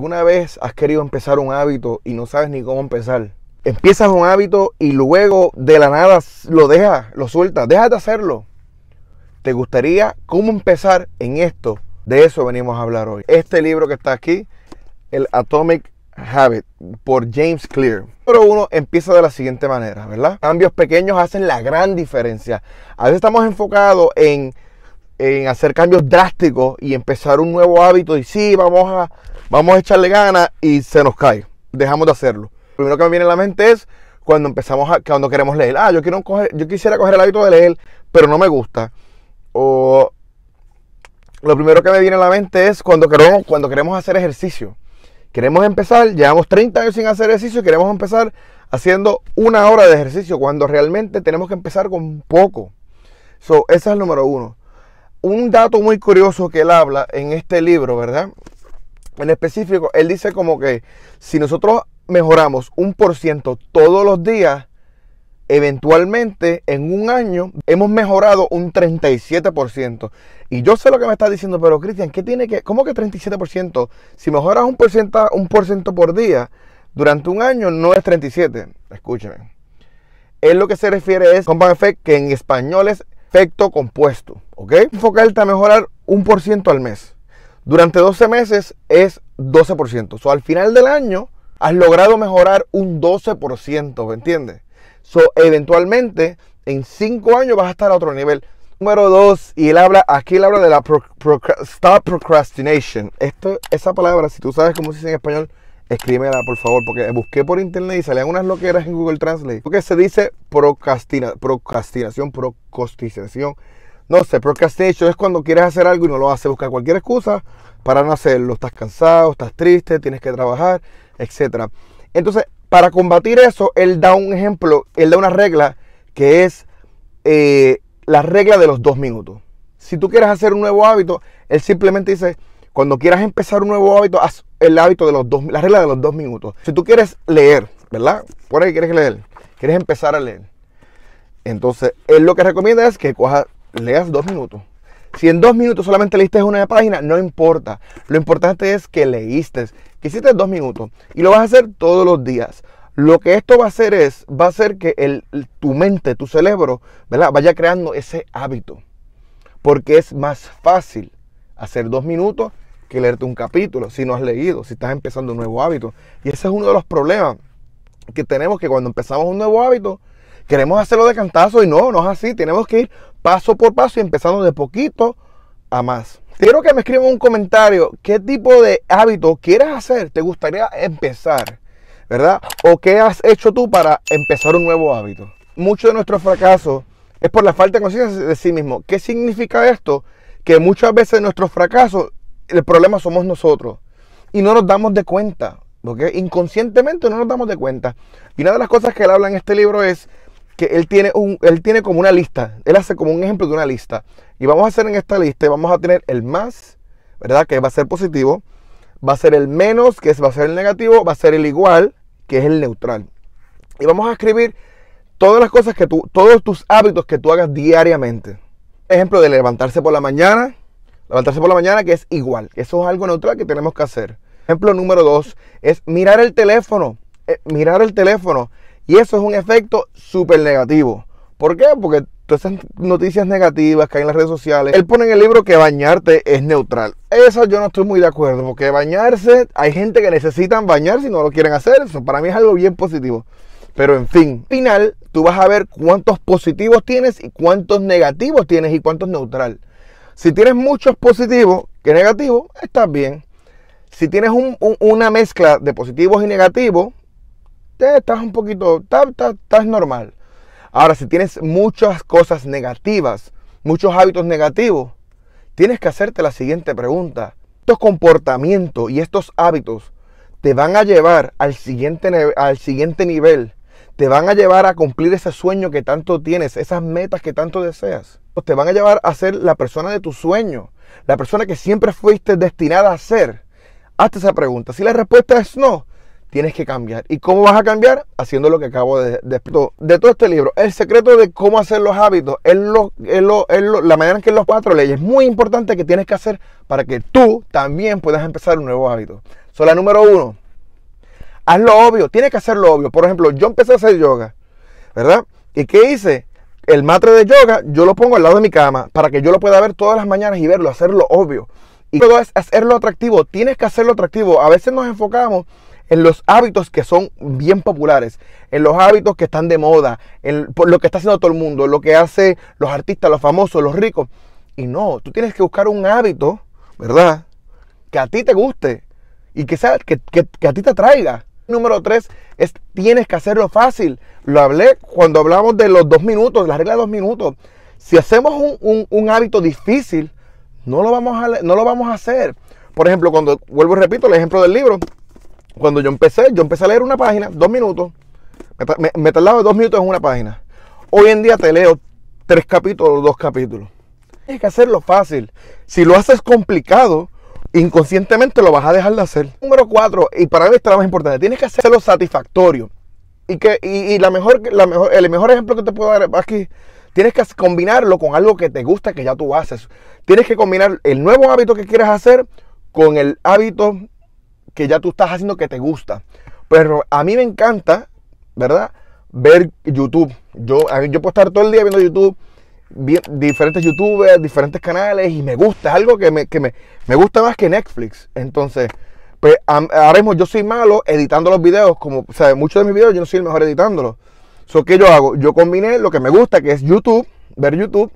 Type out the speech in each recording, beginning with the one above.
¿Alguna vez has querido empezar un hábito y no sabes ni cómo empezar? Empiezas un hábito y luego de la nada lo dejas, lo sueltas, dejas de hacerlo. ¿Te gustaría cómo empezar en esto? De eso venimos a hablar hoy. Este libro que está aquí, El Atomic Habit, por James Clear. Número uno empieza de la siguiente manera, ¿verdad? Cambios pequeños hacen la gran diferencia. A veces estamos enfocados en en hacer cambios drásticos y empezar un nuevo hábito y sí, vamos a vamos a echarle ganas y se nos cae. Dejamos de hacerlo. Lo primero que me viene a la mente es cuando empezamos a, cuando queremos leer. Ah, yo quiero yo quisiera coger el hábito de leer, pero no me gusta. O lo primero que me viene a la mente es cuando queremos, cuando queremos hacer ejercicio. Queremos empezar, llevamos 30 años sin hacer ejercicio y queremos empezar haciendo una hora de ejercicio cuando realmente tenemos que empezar con poco. So, ese es el número uno. Un dato muy curioso que él habla en este libro, ¿verdad? en específico, él dice como que si nosotros mejoramos un por ciento todos los días, eventualmente en un año hemos mejorado un 37%. Y yo sé lo que me está diciendo, pero Cristian, ¿qué tiene que, cómo que 37%? Si mejoras un, un por ciento por día, durante un año no es 37. Escúcheme, Él lo que se refiere es compound effect, que en español es efecto compuesto, ¿ok? Enfocarte a mejorar un por ciento al mes durante 12 meses es 12%. O sea, al final del año has logrado mejorar un 12%, ¿me entiendes? So, eventualmente, en 5 años vas a estar a otro nivel. Número 2, y él habla, aquí él habla de la stop procrastination. Esto, esa palabra, si tú sabes cómo se dice en español, escríbela por favor, porque busqué por internet y salían unas loqueras en Google Translate. Porque se dice procrastina, procrastinación, procrastinación. No sé, procrastination es cuando quieres hacer algo y no lo haces. Busca cualquier excusa para no hacerlo. Estás cansado, estás triste, tienes que trabajar, etc. Entonces, para combatir eso, él da un ejemplo, él da una regla que es eh, la regla de los dos minutos. Si tú quieres hacer un nuevo hábito, él simplemente dice, cuando quieras empezar un nuevo hábito, haz el hábito de los dos, la regla de los dos minutos. Si tú quieres leer, ¿verdad? Por ahí quieres leer, quieres empezar a leer. Entonces, él lo que recomienda es que cojas leas dos minutos. Si en dos minutos solamente leíste una página, no importa. Lo importante es que leíste, que hiciste dos minutos y lo vas a hacer todos los días. Lo que esto va a hacer es, va a hacer que tu mente, tu cerebro, ¿verdad? vaya creando ese hábito. Porque es más fácil hacer dos minutos que leerte un capítulo si no has leído, si estás empezando un nuevo hábito. Y ese es uno de los problemas que tenemos que cuando empezamos un nuevo hábito, Queremos hacerlo de cantazo y no, no es así. Tenemos que ir paso por paso y empezando de poquito a más. Quiero que me escriban un comentario qué tipo de hábito quieres hacer, te gustaría empezar, ¿verdad? O qué has hecho tú para empezar un nuevo hábito. Mucho de nuestro fracaso es por la falta de conciencia de sí mismo. ¿Qué significa esto? Que muchas veces nuestro fracaso, el problema somos nosotros y no nos damos de cuenta, porque inconscientemente no nos damos de cuenta. Y una de las cosas que él habla en este libro es él tiene, un, él tiene como una lista, él hace como un ejemplo de una lista. Y vamos a hacer en esta lista, vamos a tener el más, ¿verdad? Que va a ser positivo, va a ser el menos, que va a ser el negativo, va a ser el igual, que es el neutral. Y vamos a escribir todas las cosas que tú, todos tus hábitos que tú hagas diariamente. Ejemplo de levantarse por la mañana, levantarse por la mañana que es igual, eso es algo neutral que tenemos que hacer. Ejemplo número dos es mirar el teléfono, eh, mirar el teléfono y eso es un efecto súper negativo. ¿Por qué? Porque todas esas noticias negativas que hay en las redes sociales, él pone en el libro que bañarte es neutral. Eso yo no estoy muy de acuerdo, porque bañarse, hay gente que necesita bañarse y no lo quieren hacer. Eso para mí es algo bien positivo. Pero en fin, al final tú vas a ver cuántos positivos tienes y cuántos negativos tienes y cuántos neutral. Si tienes muchos positivos que negativos, estás bien. Si tienes una mezcla de positivos y negativos, estás un poquito, estás normal. Ahora, si tienes muchas cosas negativas, muchos hábitos negativos, tienes que hacerte la siguiente pregunta. Estos comportamientos y estos hábitos te van a llevar al siguiente, al siguiente nivel. Te van a llevar a cumplir ese sueño que tanto tienes, esas metas que tanto deseas. Te van a llevar a ser la persona de tu sueño, la persona que siempre fuiste destinada a ser. Hazte esa pregunta. Si la respuesta es no, tienes que cambiar. ¿Y cómo vas a cambiar? Haciendo lo que acabo de, de De todo este libro, el secreto de cómo hacer los hábitos, es, lo, es, lo, es lo, la manera en que los cuatro leyes, muy importante que tienes que hacer para que tú también puedas empezar un nuevo hábito. Son la número uno, haz lo obvio, tienes que hacer lo obvio. Por ejemplo, yo empecé a hacer yoga, ¿verdad? ¿Y qué hice? El matre de yoga yo lo pongo al lado de mi cama para que yo lo pueda ver todas las mañanas y verlo, hacerlo obvio. Y todo es hacerlo atractivo, tienes que hacerlo atractivo. A veces nos enfocamos en los hábitos que son bien populares, en los hábitos que están de moda, en lo que está haciendo todo el mundo, lo que hace los artistas, los famosos, los ricos. Y no, tú tienes que buscar un hábito, ¿verdad? Que a ti te guste y que, que, que, a ti te traiga. Número tres es tienes que hacerlo fácil. Lo hablé cuando hablamos de los dos minutos, la regla de dos minutos. Si hacemos un, hábito difícil, no lo, vamos a, no lo vamos a hacer. Por ejemplo, cuando vuelvo y repito el ejemplo del libro, cuando yo empecé, yo empecé a leer una página, dos minutos. Me, tardaba dos minutos en una página. Hoy en día te leo tres capítulos, dos capítulos. Tienes que hacerlo fácil. Si lo haces complicado, inconscientemente lo vas a dejar de hacer. Número cuatro, y para mí está es lo más importante, tienes que hacerlo satisfactorio. Y, que, la mejor, el mejor ejemplo que te puedo dar aquí, tienes que combinarlo con algo que te gusta, que ya tú haces. Tienes que combinar el nuevo hábito que quieres hacer con el hábito que ya tú estás haciendo que te gusta. Pero a mí me encanta, ¿verdad? Ver YouTube. Yo, yo puedo estar todo el día viendo YouTube, diferentes YouTubers, diferentes canales, y me gusta. Es algo que me, que me, me gusta más que Netflix. Entonces, pues, ahora mismo yo soy malo editando los videos. Como, o sea, muchos de mis videos yo no soy el mejor editándolos. So, ¿Qué yo hago? Yo combiné lo que me gusta, que es YouTube, ver YouTube,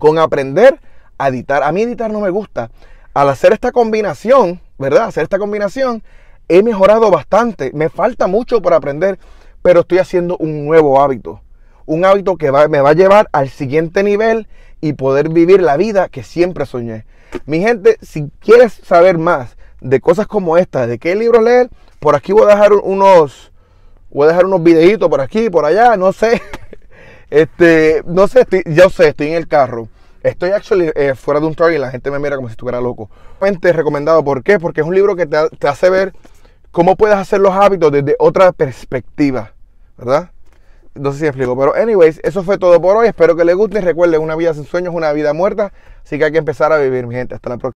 con aprender a editar. A mí editar no me gusta. Al hacer esta combinación, ¿verdad? Hacer esta combinación, he mejorado bastante. Me falta mucho para aprender, pero estoy haciendo un nuevo hábito. Un hábito que me va a llevar al siguiente nivel y poder vivir la vida que siempre soñé. Mi gente, si quieres saber más de cosas como esta, de qué libros leer, por aquí voy a dejar unos, voy a dejar unos videitos por aquí, por allá, no sé. Este, no sé, ya yo sé, estoy en el carro. Estoy actually eh, fuera de un target y la gente me mira como si estuviera loco. Realmente recomendado, ¿por qué? Porque es un libro que te, hace ver cómo puedes hacer los hábitos desde otra perspectiva, ¿verdad? no sé si explico, pero anyways, eso fue todo por hoy. Espero que les guste. Recuerden, una vida sin sueños es una vida muerta, así que hay que empezar a vivir, mi gente. Hasta la próxima.